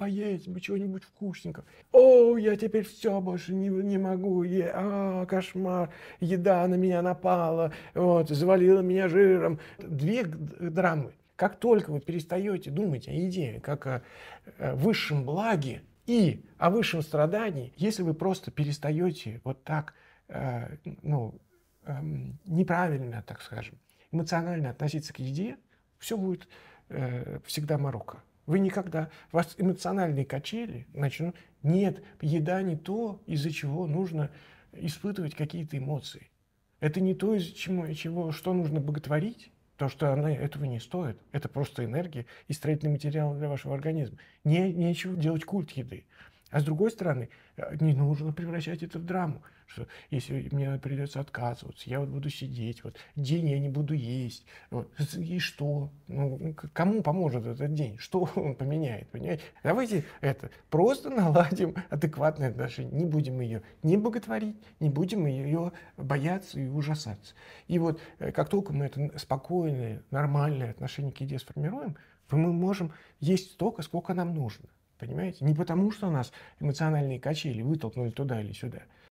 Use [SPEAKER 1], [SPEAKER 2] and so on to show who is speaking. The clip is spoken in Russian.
[SPEAKER 1] поесть бы чего-нибудь вкусненького. О, я теперь все больше не, не могу, е, а, кошмар, еда на меня напала, вот, завалила меня жиром. Две драмы. Как только вы перестаете думать о еде как о э, высшем благе и о высшем страдании, если вы просто перестаете вот так, э, ну, э, неправильно, так скажем, эмоционально относиться к еде, все будет э, всегда морока. Вы никогда, вас эмоциональные качели начнут, нет, еда не то, из-за чего нужно испытывать какие-то эмоции. Это не то, из-за чего, чего, что нужно боготворить, то, что она этого не стоит. Это просто энергия и строительный материал для вашего организма. Не, нечего делать культ еды. А с другой стороны, э, не нужно превращать это в драму, что если мне придется отказываться, я вот буду сидеть, вот день я не буду есть, вот, и что? Ну, кому поможет этот день? Что он поменяет? Понимаете? Давайте это просто наладим адекватные отношения, не будем ее не боготворить, не будем ее бояться и ужасаться. И вот э, как только мы это спокойное, нормальное отношение к еде сформируем, мы можем есть столько, сколько нам нужно. Понимаете? Не потому, что нас эмоциональные качели вытолкнули туда или сюда,